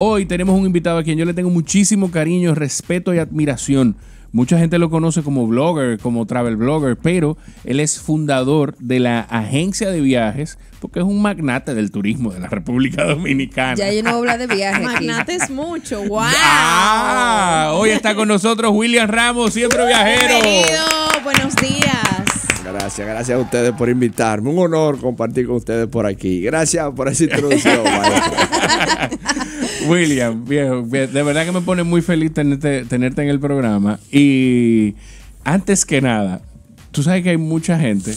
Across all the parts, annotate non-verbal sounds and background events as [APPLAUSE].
Hoy tenemos un invitado a quien yo le tengo muchísimo cariño, respeto y admiración. Mucha gente lo conoce como blogger, como travel blogger, pero él es fundador de la agencia de viajes porque es un magnate del turismo de la República Dominicana. Ya yo no habla de viajes. magnate es mucho, [LAUGHS] wow. hoy está con nosotros William Ramos, siempre viajero. Bienvenido, buenos días. Gracias, gracias a ustedes por invitarme. Un honor compartir con ustedes por aquí. Gracias por esa introducción. [LAUGHS] William, viejo, de verdad que me pone muy feliz tenerte, en el programa. Y antes que nada, tú sabes que hay mucha gente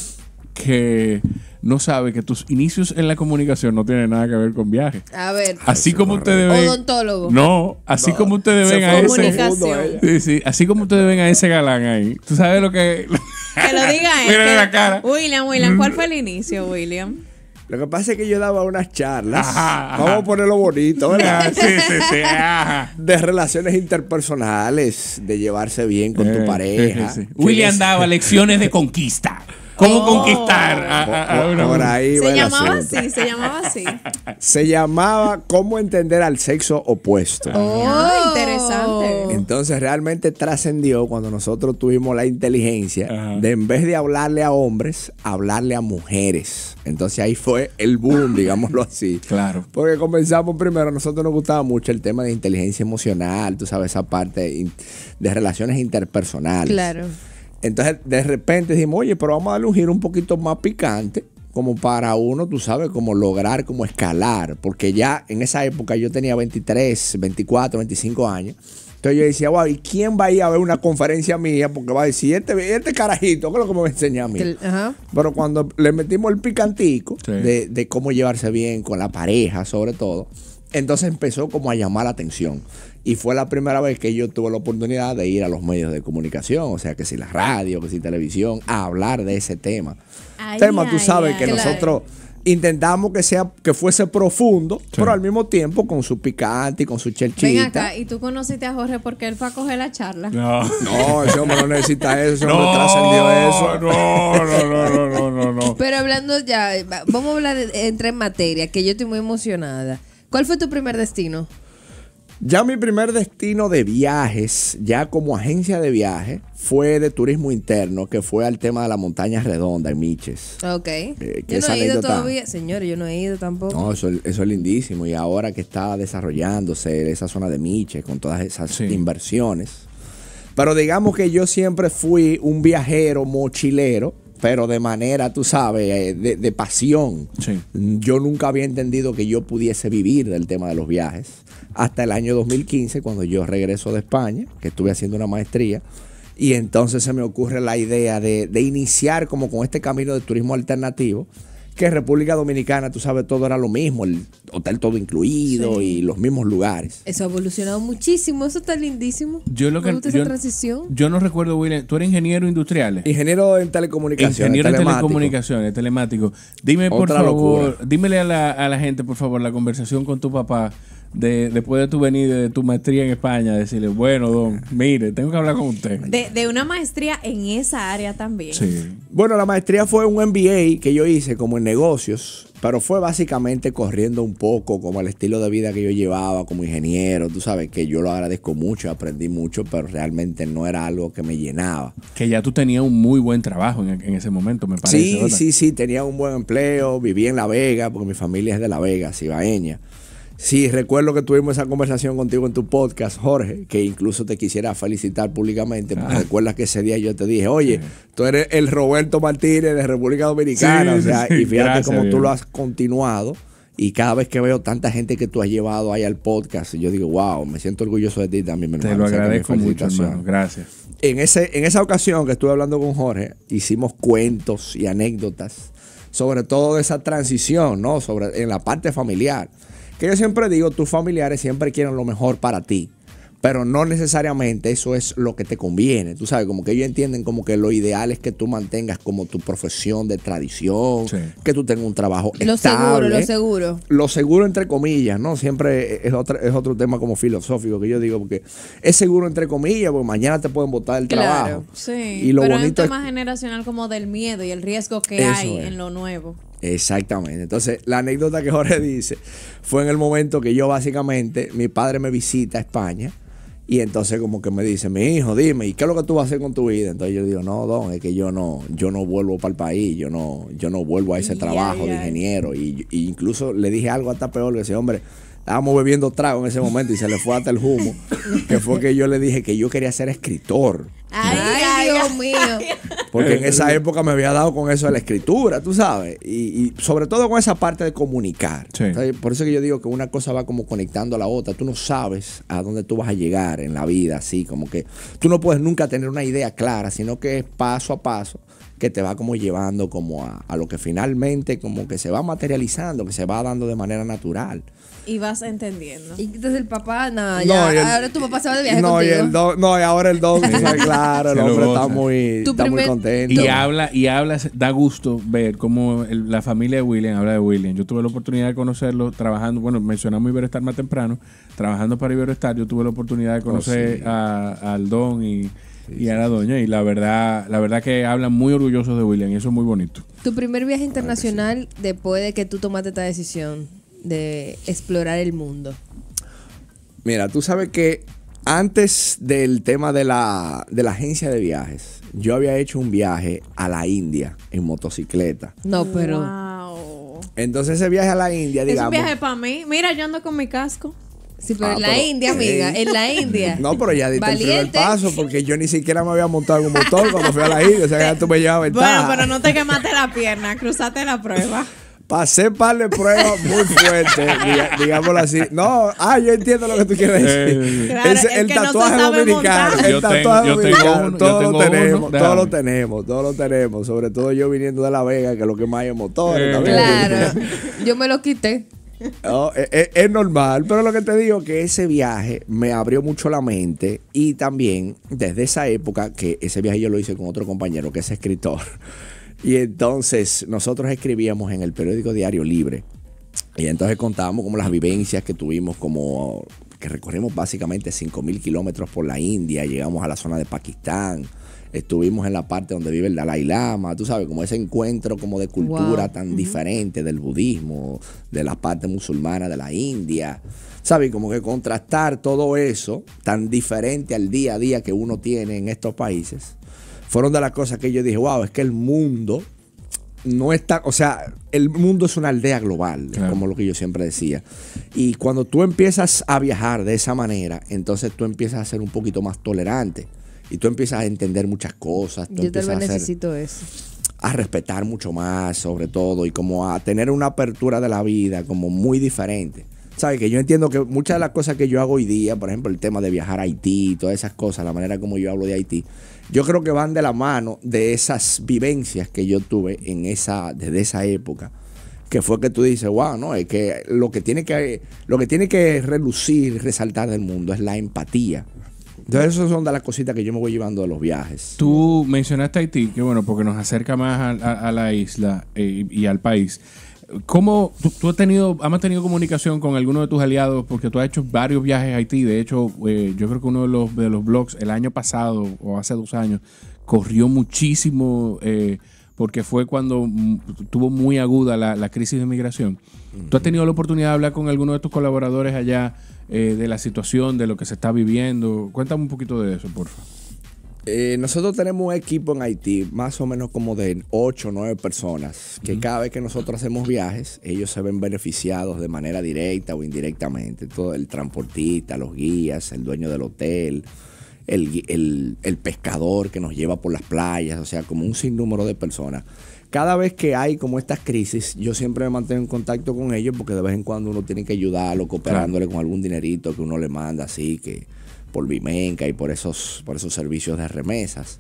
que no sabe que tus inicios en la comunicación no tienen nada que ver con viajes. A ver. Así como ustedes ven. Odontólogo. No, así como ustedes ven a ese. así como ustedes ese galán ahí. Tú sabes lo que. Que lo diga él. [LAUGHS] Este. la cara. William, William, ¿cuál fue el mm. inicio, William? Lo que pasa es que yo daba unas charlas, vamos a ponerlo bonito, ah, sí, sí, sí. De relaciones interpersonales, de llevarse bien con tu eh, pareja. William daba lecciones de conquista. ¿Cómo conquistar Se llamaba así, se llamaba así. [LAUGHS] Se llamaba ¿Cómo entender al sexo opuesto? Oh, interesante. Entonces realmente trascendió cuando nosotros tuvimos la inteligencia de en vez de hablarle a hombres, hablarle a mujeres. Entonces ahí fue el boom, [LAUGHS] digámoslo así. Claro. Porque comenzamos primero, nosotros nos gustaba mucho el tema de inteligencia emocional, tú sabes, esa parte de relaciones interpersonales. Claro. Entonces, de repente decimos, oye, pero vamos a darle un giro un poquito más picante, como para uno, tú sabes, como lograr, como escalar, porque ya en esa época yo tenía 23, 24, 25 años. Entonces yo decía, guau, ¿y quién va a ir a ver una conferencia mía? Porque va a decir, este, este carajito, ¿qué es lo que me va a mí? Pero cuando le metimos el picantico de, de cómo llevarse bien con la pareja, sobre todo, entonces empezó como a llamar la atención. Y fue la primera vez que yo tuve la oportunidad de ir a los medios de comunicación, o sea, que si la radio, que si televisión, a hablar de ese tema. tema, tú sabes que nosotros intentamos que sea que fuese profundo, pero al mismo tiempo con su picante y con su chelchita. Ven acá, y tú conociste a Jorge porque él fue a coger la charla. No, ese hombre no necesita eso, no, trascendió eso. No, no, no, no, no, Pero hablando ya, vamos a hablar entre en materia, que yo estoy muy emocionada. ¿Cuál fue tu primer destino? Ya mi primer destino de viajes, ya como agencia de viaje, fue de turismo interno, que fue al tema de la montaña redonda en Miches. Ok. Eh, yo no he ido todavía, señores, yo no he ido tampoco. No, eso, es lindísimo. Y ahora que está desarrollándose esa zona de Miches con todas esas inversiones. Pero digamos que yo siempre fui un viajero mochilero pero de manera, tú sabes, eh, de, pasión. Yo nunca había entendido que yo pudiese vivir del tema de los viajes. Hasta el año 2015, cuando yo regreso de España, que estuve haciendo una maestría, y entonces se me ocurre la idea de, de iniciar como con este camino de turismo alternativo que República Dominicana, tú sabes, todo era lo mismo, el hotel todo incluido y los mismos lugares. Eso ha evolucionado muchísimo, eso está lindísimo. Yo lo que yo, yo no recuerdo, William, tú eres ingeniero industrial. Ingeniero en telecomunicaciones. Ingeniero en telecomunicaciones, telemático. Dime por favor, dímele a la, a la gente, por favor, la conversación con tu papá de, después de tu venir de tu maestría en España, decirle, bueno, don, mire, tengo que hablar con usted. De, una maestría en esa área también. Bueno, la maestría fue un MBA que yo hice como en negocios, pero fue básicamente corriendo un poco como el estilo de vida que yo llevaba como ingeniero, tú sabes, que yo lo agradezco mucho, aprendí mucho, pero realmente no era algo que me llenaba. Que ya tú tenías un muy buen trabajo en, ese momento, me parece. Sí, sí, sí, tenía un buen empleo, vivía en La Vega, porque mi familia es de La Vega, cibaeña. Sí, recuerdo que tuvimos esa conversación contigo en tu podcast, Jorge, que incluso te quisiera felicitar públicamente. porque ah. Recuerdas que ese día yo te dije, oye, tú eres el Roberto Martínez de República Dominicana. o sea, y fíjate cómo tú lo has continuado. Y cada vez que veo tanta gente que tú has llevado ahí al podcast, yo digo, wow, me siento orgulloso de ti también, mi Te lo agradezco mucho, Gracias. En, ese, en esa ocasión que estuve hablando con Jorge, hicimos cuentos y anécdotas sobre todo de esa transición, ¿no? Sobre, en la parte familiar. Que yo siempre digo, tus familiares siempre quieren lo mejor para ti. Pero no necesariamente eso es lo que te conviene. Tú sabes, como que ellos entienden como que lo ideal es que tú mantengas como tu profesión de tradición, que tú tengas un trabajo lo estable. Lo seguro, lo seguro. Lo seguro entre comillas, ¿no? Siempre es otro, es otro tema como filosófico que yo digo, porque es seguro entre comillas, porque mañana te pueden botar el trabajo. Sí, y lo pero bonito es un tema generacional como del miedo y el riesgo que hay en lo nuevo. Exactamente. Entonces, la anécdota que Jorge dice fue en el momento que yo básicamente, mi padre me visita a España y entonces como que me dice, mi hijo, dime, ¿y qué es lo que tú vas a hacer con tu vida? Entonces yo digo, no, don, es que yo no, yo no vuelvo para el país, yo no, yo no vuelvo a ese trabajo de ingeniero. Y, incluso le dije algo hasta peor, le decía, hombre, estábamos bebiendo trago en ese momento y se le fue hasta el humo, que fue que yo le dije que yo quería ser escritor. Ay, Dios mío. Porque en eh, esa época me había dado con eso de la escritura, tú sabes, y, sobre todo con esa parte de comunicar. por eso que yo digo que una cosa va como conectando a la otra, tú no sabes a dónde tú vas a llegar en la vida, así como que tú no puedes nunca tener una idea clara, sino que es paso a paso que te va como llevando como a, lo que finalmente como que se va materializando, que se va dando de manera natural. Y vas entendiendo. Y entonces el papá, nada, ya, ahora tu papá se va de viaje no, Y el no, y ahora el don, [LAUGHS] claro, el hombre está muy, contento. Y habla, y habla, da gusto ver cómo la familia de William habla de William. Yo tuve la oportunidad de conocerlo trabajando, bueno, mencionamos Iberestar más temprano, trabajando para Iberestar, yo tuve la oportunidad de oh, conocer a, al don y y era Doña. Y la verdad, la verdad que hablan muy orgullosos de William y eso es muy bonito. Tu primer viaje internacional después de que tú tomaste esta decisión de explorar el mundo. Mira, tú sabes que antes del tema de la, de la agencia de viajes, yo había hecho un viaje a la India en motocicleta. No, pero... Entonces ese viaje a la India, digamos... Es un viaje para mí. Mira, yo ando con mi casco. Sí, pero ah, en la India, amiga, en la India. No, pero ya diste el primer paso porque yo ni siquiera me había montado en un motor cuando fui a la India. O sea, ya tú me llevas ventaja. Bueno, pero no te quemaste la pierna, cruzaste la prueba. Pasé par de pruebas muy fuertes, digámoslo así. No, ah, yo entiendo lo que tú quieres decir. Eh, el, tatuaje dominicano, el tatuaje yo dominicano, todos lo tenemos, todos lo tenemos, todos lo tenemos. Sobre todo yo viniendo de La Vega, que es lo que más hay es motores. Eh, claro, yo me lo quité. Oh, eh, eh, es, normal, pero lo que te digo que ese viaje me abrió mucho la mente y también desde esa época que ese viaje yo lo hice con otro compañero que es escritor. [LAUGHS] Y entonces nosotros escribíamos en el periódico Diario Libre. Y entonces contábamos como las vivencias que tuvimos, como que recorrimos básicamente 5.000 kilómetros por la India, llegamos a la zona de Pakistán, Estuvimos en la parte donde vive el Dalai Lama, tú sabes, como ese encuentro como de cultura tan diferente del budismo, de la parte musulmana de la India. ¿Sabes? Como que contrastar todo eso tan diferente al día a día que uno tiene en estos países. Fueron de las cosas que yo dije, wow, es que el mundo no está, o sea, el mundo es una aldea global, como lo que yo siempre decía. Y cuando tú empiezas a viajar de esa manera, entonces tú empiezas a ser un poquito más tolerante. Y tú empiezas a entender muchas cosas. Yo también a necesito eso. A respetar mucho más, sobre todo, y como a tener una apertura de la vida como muy diferente. ¿Sabes? Que yo entiendo que muchas de las cosas que yo hago hoy día, por ejemplo, el tema de viajar a Haití, y todas esas cosas, la manera como yo hablo de Haití, yo creo que van de la mano de esas vivencias que yo tuve en esa, desde esa época que fue que tú dices, wow, no, es que lo que tiene que, lo que, tiene que relucir, resaltar del mundo es la empatía. Entonces, esas son de las cositas que yo me voy llevando a los viajes. Tú mencionaste Haití, que bueno, porque nos acerca más a, la isla eh, y al país. ¿Cómo tú, has tenido, has mantenido comunicación con alguno de tus aliados? Porque tú has hecho varios viajes a Haití. De hecho, eh, yo creo que uno de los, de los blogs el año pasado o hace dos años corrió muchísimo eh, porque fue cuando mm, tuvo muy aguda la, crisis de migración. ¿Tú has tenido la oportunidad de hablar con alguno de tus colaboradores allá eh, de la situación, de lo que se está viviendo. Cuéntame un poquito de eso, por favor. Eh, nosotros tenemos un equipo en Haití, más o menos como de 8 o 9 personas, que cada vez que nosotros hacemos viajes, ellos se ven beneficiados de manera directa o indirectamente. Todo el transportista, los guías, el dueño del hotel, el, el pescador que nos lleva por las playas, o sea, como un sinnúmero de personas cada vez que hay como estas crisis, yo siempre me mantengo en contacto con ellos porque de vez en cuando uno tiene que ayudarlo cooperándole con algún dinerito que uno le manda así, que por Vimenca y por esos, por esos servicios de remesas.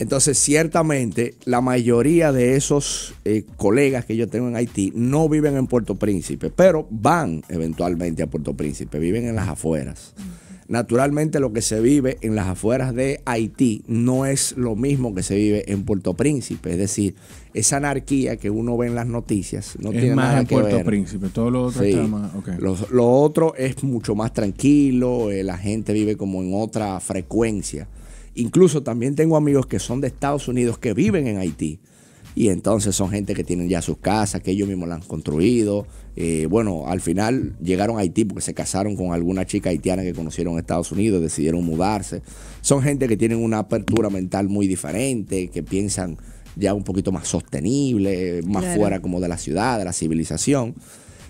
Entonces, ciertamente, la mayoría de esos eh, colegas que yo tengo en Haití no viven en Puerto Príncipe, pero van eventualmente a Puerto Príncipe, viven en las afueras. Naturalmente lo que se vive en las afueras de Haití no es lo mismo que se vive en Puerto Príncipe. Es decir, esa anarquía que uno ve en las noticias no es más en Puerto Príncipe, todo lo otro está más, lo, otro es mucho más tranquilo, eh, la gente vive como en otra frecuencia. Incluso también tengo amigos que son de Estados Unidos que viven en Haití y entonces son gente que tienen ya sus casas, que ellos mismos la han construido. Eh, bueno, al final llegaron a Haití porque se casaron con alguna chica haitiana que conocieron en Estados Unidos, decidieron mudarse. Son gente que tienen una apertura mental muy diferente, que piensan ya un poquito más sostenible, más fuera como de la ciudad, de la civilización.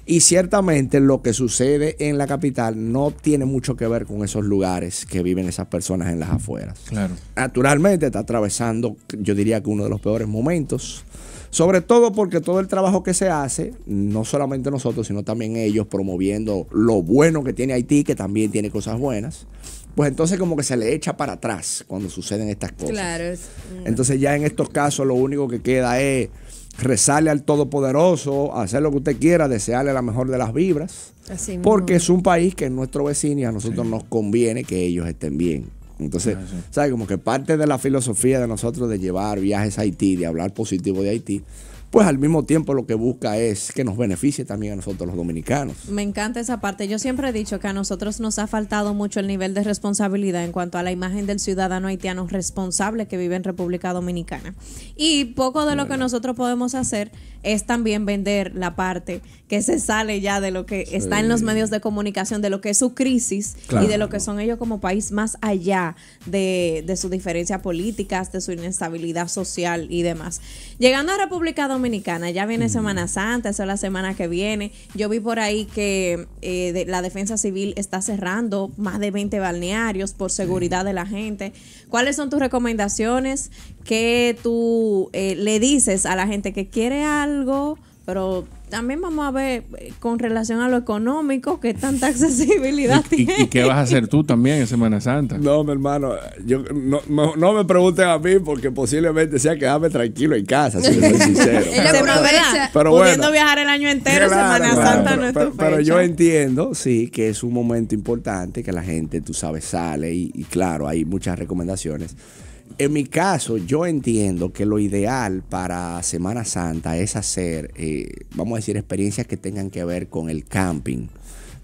Y ciertamente lo que sucede en la capital no tiene mucho que ver con esos lugares que viven esas personas en las afueras. Claro. Naturalmente está atravesando, yo diría que uno de los peores momentos. Sobre todo porque todo el trabajo que se hace, no solamente nosotros, sino también ellos promoviendo lo bueno que tiene Haití, que también tiene cosas buenas, pues entonces como que se le echa para atrás cuando suceden estas cosas. Claro. Mm. Entonces ya en estos casos lo único que queda es rezarle al Todopoderoso, hacer lo que usted quiera, desearle la mejor de las vibras. porque es un país que es nuestro vecino y a nosotros nos conviene que ellos estén bien. Entonces, ah, sabe Como que parte de la filosofía de nosotros de llevar viajes a Haití, de hablar positivo de Haití, pues al mismo tiempo lo que busca es que nos beneficie también a nosotros los dominicanos. Me encanta esa parte. Yo siempre he dicho que a nosotros nos ha faltado mucho el nivel de responsabilidad en cuanto a la imagen del ciudadano haitiano responsable que vive en República Dominicana. Y poco de lo que nosotros podemos hacer es también vender la parte que se sale ya de lo que está en los medios de comunicación, de lo que es su crisis y de lo que son ellos como país más allá de, de sus diferencias políticas, de su inestabilidad social y demás. Llegando a República Dominicana, Dominicana, ya viene Semana Santa, eso es la semana que viene. Yo vi por ahí que eh, la Defensa Civil está cerrando más de 20 balnearios por seguridad de la gente. ¿Cuáles son tus recomendaciones que tú eh, le dices a la gente que quiere algo? Pero también vamos a ver eh, con relación a lo económico, qué tanta [LAUGHS] accesibilidad tiene. ¿Y, qué vas a hacer tú también en Semana Santa? No, mi hermano, yo, no, me pregunten a mí porque posiblemente sea quedarme tranquilo en casa, si soy [LAUGHS] sincero. pero bueno, pudiendo viajar el año entero, Semana Santa pero, no es pero, yo entiendo, sí, que es un momento importante que la gente, tú sabes, sale y, y claro, hay muchas recomendaciones. En mi caso, yo entiendo que lo ideal para Semana Santa es hacer, eh, vamos a decir, experiencias que tengan que ver con el camping.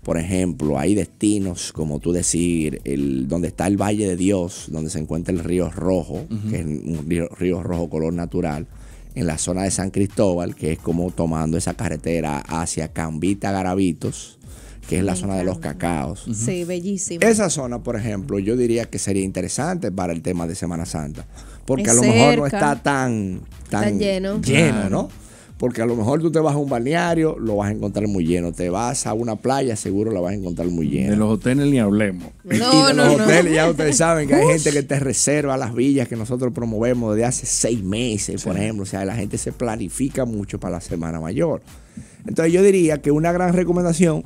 Por ejemplo, hay destinos, como tú decir, el, donde está el Valle de Dios, donde se encuentra el río Rojo, que es un río, rojo color natural, en la zona de San Cristóbal, que es como tomando esa carretera hacia Cambita garavitos que es la zona de los cacaos. Sí, bellísimo. Esa zona, por ejemplo, yo diría que sería interesante para el tema de Semana Santa, porque a lo mejor no está tan, tan, lleno, ¿no? Porque a lo mejor tú te vas a un balneario, lo vas a encontrar muy lleno. Te vas a una playa, seguro la vas a encontrar muy llena. De los hoteles ni hablemos. de los hoteles ya ustedes saben que hay gente que te reserva las villas que nosotros promovemos desde hace seis meses, por ejemplo. O sea, la gente se planifica mucho para la Semana Mayor. Entonces yo diría que una gran recomendación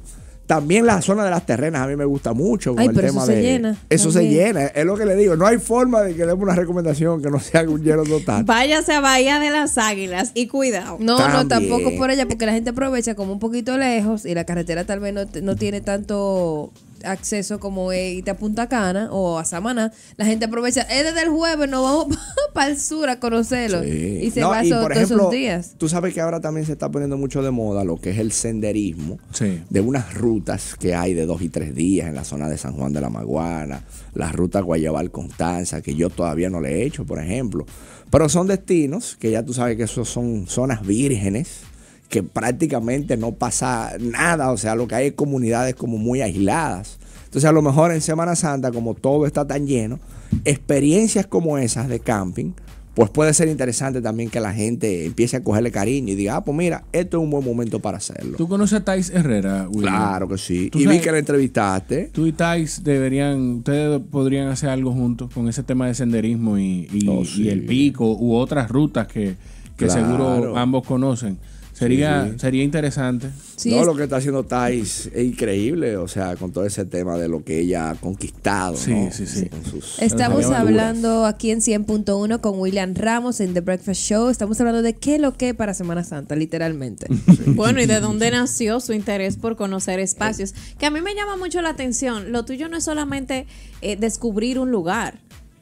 también la zona de las terrenas a mí me gusta mucho. eso se llena. Eso se llena, es lo que le digo. No hay forma de que demos una recomendación que no sea un hielo total. Váyase a Bahía de las Águilas y cuidado. No, no, tampoco por ella, porque la gente aprovecha como un poquito lejos y la carretera tal vez no, no tiene tanto acceso como irte a Punta Cana o a Samaná, la gente aprovecha, es eh, desde el jueves, nos vamos [LAUGHS] para el sur a conocerlo. Y se no, esos días. Tú sabes que ahora también se está poniendo mucho de moda lo que es el senderismo de unas rutas que hay de dos y tres días en la zona de San Juan de la Maguana, la ruta Guayabal Constanza, que yo todavía no le he hecho, por ejemplo. Pero son destinos que ya tú sabes que esos son zonas vírgenes que prácticamente no pasa nada, o sea, lo que hay es comunidades como muy aisladas. Entonces, a lo mejor en Semana Santa, como todo está tan lleno, experiencias como esas de camping, pues puede ser interesante también que la gente empiece a cogerle cariño y diga, ah, pues mira, esto es un buen momento para hacerlo. ¿Tú conoces a Thais Herrera, Claro que sí. Y vi que la entrevistaste. Tú y Thais deberían, ustedes podrían hacer algo juntos con ese tema de senderismo y, oh, el pico u otras rutas que, seguro ambos conocen. Sería, sería interesante. no, lo que está haciendo Thais es increíble, o sea, con todo ese tema de lo que ella ha conquistado. Sí, sí, sí. Estamos hablando aquí en 100.1 con William Ramos en The Breakfast Show. Estamos hablando de qué lo que para Semana Santa, literalmente. [LAUGHS] bueno, y de dónde nació su interés por conocer espacios. Que a mí me llama mucho la atención. Lo tuyo no es solamente eh, descubrir un lugar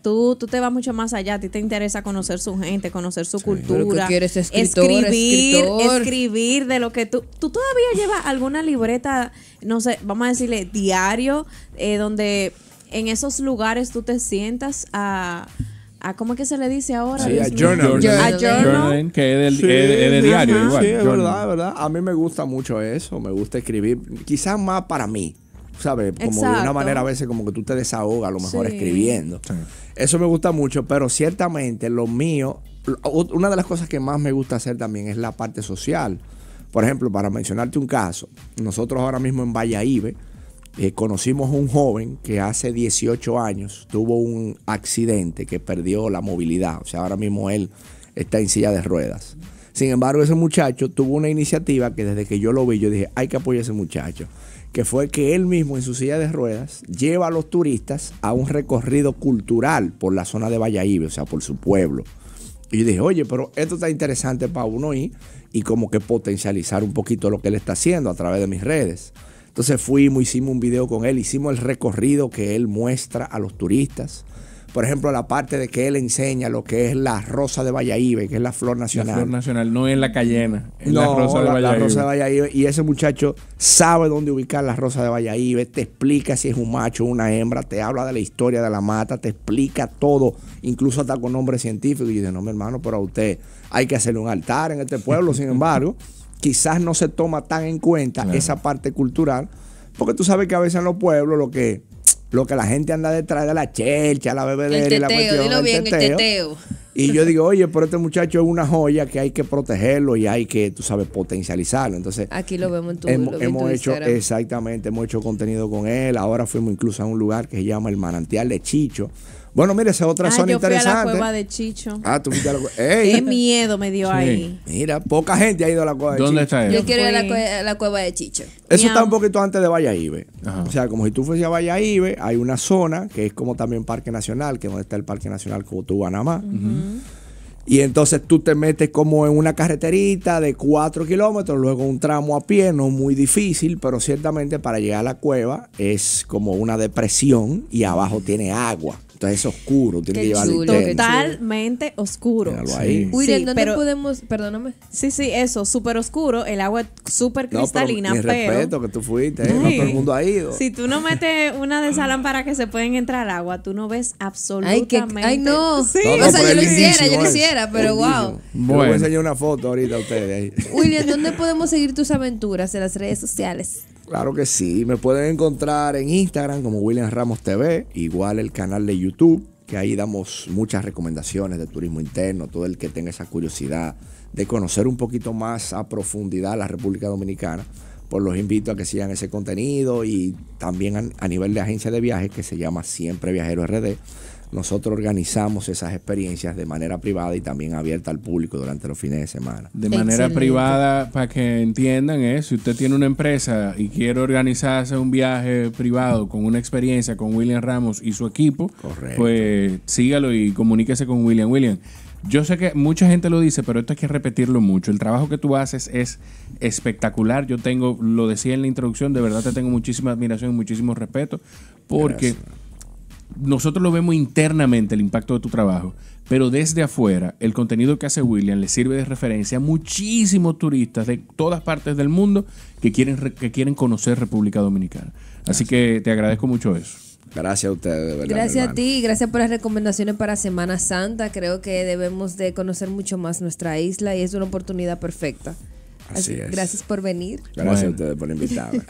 Tú, tú te vas mucho más allá, a ti te interesa conocer su gente, conocer su cultura. quieres escribir, escribir de lo que tú... ¿Tú todavía llevas alguna libreta, no sé, vamos a decirle, diario, eh, donde en esos lugares tú te sientas a... a ¿Cómo es que se le dice ahora? a journal. A journal. Que es de diario. Igual. Sí, es verdad, verdad. A mí me gusta mucho eso. Me gusta escribir. Quizás más para mí ¿sabes? Como de una manera a veces como que tú te desahogas, a lo mejor escribiendo. Eso me gusta mucho, pero ciertamente lo mío, una de las cosas que más me gusta hacer también es la parte social. Por ejemplo, para mencionarte un caso, nosotros ahora mismo en Valladolid eh, conocimos a un joven que hace 18 años tuvo un accidente que perdió la movilidad. O sea, ahora mismo él está en silla de ruedas. Sin embargo, ese muchacho tuvo una iniciativa que desde que yo lo vi, yo dije, hay que apoyar a ese muchacho que fue que él mismo en su silla de ruedas lleva a los turistas a un recorrido cultural por la zona de Valladolid, o sea, por su pueblo. Y yo dije, oye, pero esto está interesante para uno ir y como que potencializar un poquito lo que él está haciendo a través de mis redes. Entonces fuimos, hicimos un video con él, hicimos el recorrido que él muestra a los turistas. Por ejemplo, la parte de que él enseña lo que es la rosa de Valladolid, que es la flor nacional. La flor nacional, no es la cayena, no, la rosa de la, Y ese muchacho sabe dónde ubicar la rosa de Valladolid, te explica si es un macho o una hembra, te habla de la historia de la mata, te explica todo, incluso hasta con nombre científico Y dice, no, mi hermano, pero a usted hay que hacerle un altar en este pueblo, sin [LAUGHS] embargo quizás no se toma tan en cuenta esa parte cultural, porque tú sabes que a veces en los pueblos lo que, lo que la gente anda detrás de la chelcha, la bebedera y la cuestión, Y yo digo, oye, pero este muchacho es una joya que hay que protegerlo y hay que, tú sabes, potencializarlo. Entonces, aquí lo vemos en tu Hemos, hecho, exactamente, hemos hecho contenido con él. Ahora fuimos incluso a un lugar que se llama el Manantial de Chicho, bueno, mira, esa otra ah, zona yo fui interesante. A la cueva de Chicho. Ah, tú a la cueva. Qué miedo me dio ahí. Mira, poca gente ha ido a la cueva de Chicho. está Yo quiero ir a la, cueva de Chicho. Eso está un poquito antes de Ibe O sea, como si tú fuese a Ibe hay una zona que es como también Parque Nacional, que es donde está el Parque Nacional Cotúa, nada más. Y entonces tú te metes como en una carreterita de cuatro kilómetros, luego un tramo a pie, no muy difícil, pero ciertamente para llegar a la cueva es como una depresión y abajo tiene agua. Entonces es oscuro, tiene que llevarlo Totalmente oscuro. William, Uy, Sí, ¿dónde podemos...? Perdóname. Sí, sí, eso, súper oscuro, el agua súper cristalina, pero, respeto que tú fuiste, ¿eh? No todo el mundo ha ido. Si tú no metes una de esas lámparas que se pueden entrar agua, tú no ves absolutamente. que, ay no. o sea, yo lo hiciera, yo lo hiciera, pero wow. voy a enseñar una foto ahorita a ustedes William, ¿dónde podemos seguir tus aventuras en las redes sociales? Claro que sí. Me pueden encontrar en Instagram como William Ramos TV, igual el canal de YouTube, que ahí damos muchas recomendaciones de turismo interno, todo el que tenga esa curiosidad de conocer un poquito más a profundidad la República Dominicana. por pues los invito a que sigan ese contenido y también a, nivel de agencia de viajes que se llama Siempre Viajero RD nosotros organizamos esas experiencias de manera privada y también abierta al público durante los fines de semana. De manera privada, para que entiendan, ¿eh? si usted tiene una empresa y quiere organizarse un viaje privado con una experiencia con William Ramos y su equipo, pues sígalo y comuníquese con William. William, yo sé que mucha gente lo dice, pero esto hay que repetirlo mucho. El trabajo que tú haces es espectacular. Yo tengo, lo decía en la introducción, de verdad te tengo muchísima admiración y muchísimo respeto, porque nosotros lo vemos internamente el impacto de tu trabajo, pero desde afuera el contenido que hace William le sirve de referencia a muchísimos turistas de todas partes del mundo que quieren, que quieren conocer República Dominicana. Así que te agradezco mucho eso. Gracias a ustedes, de verdad. Gracias a ti, gracias por las recomendaciones para Semana Santa. Creo que debemos de conocer mucho más nuestra isla y es una oportunidad perfecta. Así, es. Gracias por venir. Gracias a ustedes por invitarme. [LAUGHS]